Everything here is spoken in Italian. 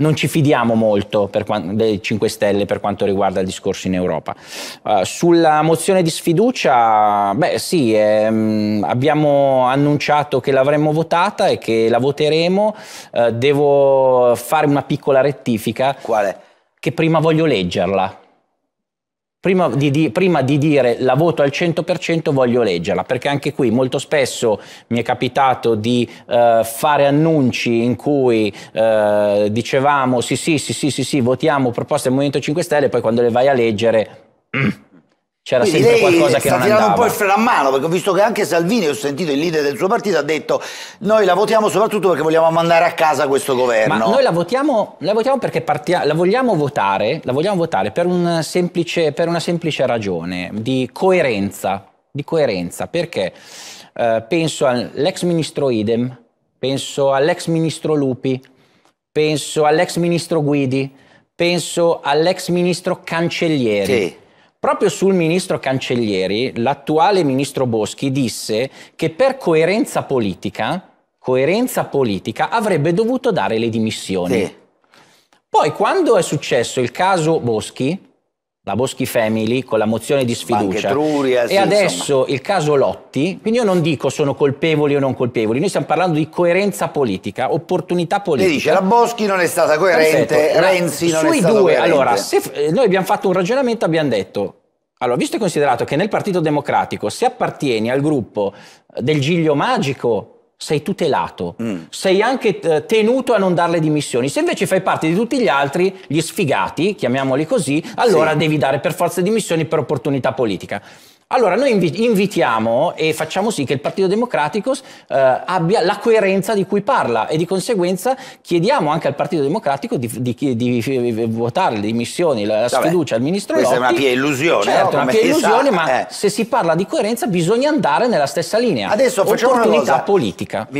non ci fidiamo molto per, dei 5 Stelle per quanto riguarda il discorso in Europa. Uh, sulla mozione di sfiducia, beh sì, ehm, abbiamo annunciato che l'avremmo votata e che la voteremo. Uh, devo fare una piccola rettifica. Quale? Che prima voglio leggerla. Prima di, di, prima di, dire la voto al 100% voglio leggerla, perché anche qui molto spesso mi è capitato di eh, fare annunci in cui eh, dicevamo sì sì, sì sì sì sì votiamo proposte del Movimento 5 Stelle e poi quando le vai a leggere... C'era Quindi sempre qualcosa che non andava. sta tirando un po' il freno a mano, perché ho visto che anche Salvini, ho sentito il leader del suo partito, ha detto noi la votiamo soprattutto perché vogliamo mandare a casa questo governo. Ma noi la votiamo, la votiamo perché partia, la, vogliamo votare, la vogliamo votare per, un semplice, per una semplice ragione di coerenza. Di coerenza, perché eh, penso all'ex ministro Idem, penso all'ex ministro Lupi, penso all'ex ministro Guidi, penso all'ex ministro Cancellieri. Sì Proprio sul ministro Cancellieri, l'attuale ministro Boschi disse che per coerenza politica, coerenza politica avrebbe dovuto dare le dimissioni. Sì. Poi quando è successo il caso Boschi, la Boschi Family con la mozione di sfiducia Truria, sì, e adesso insomma. il caso Lotti, quindi io non dico sono colpevoli o non colpevoli, noi stiamo parlando di coerenza politica, opportunità politica. Lei dice la Boschi non è stata coerente, Perfetto. Renzi non è stata due, coerente. Allora, se, noi abbiamo fatto un ragionamento, abbiamo detto allora, visto e considerato che nel Partito Democratico se appartieni al gruppo del Giglio Magico sei tutelato, mm. sei anche eh, tenuto a non dare dimissioni. Se invece fai parte di tutti gli altri, gli sfigati, chiamiamoli così, allora sì. devi dare per forza dimissioni per opportunità politica. Allora noi invitiamo e facciamo sì che il Partito Democratico eh, abbia la coerenza di cui parla e di conseguenza chiediamo anche al Partito Democratico di, di, di, di votare le dimissioni, la, la sfiducia al ministro Lotti. Questa è una pia illusione. Certo, no? una pia illusione, sa, ma eh. se si parla di coerenza bisogna andare nella stessa linea. Adesso facciamo Opportunità una cosa. politica. Mi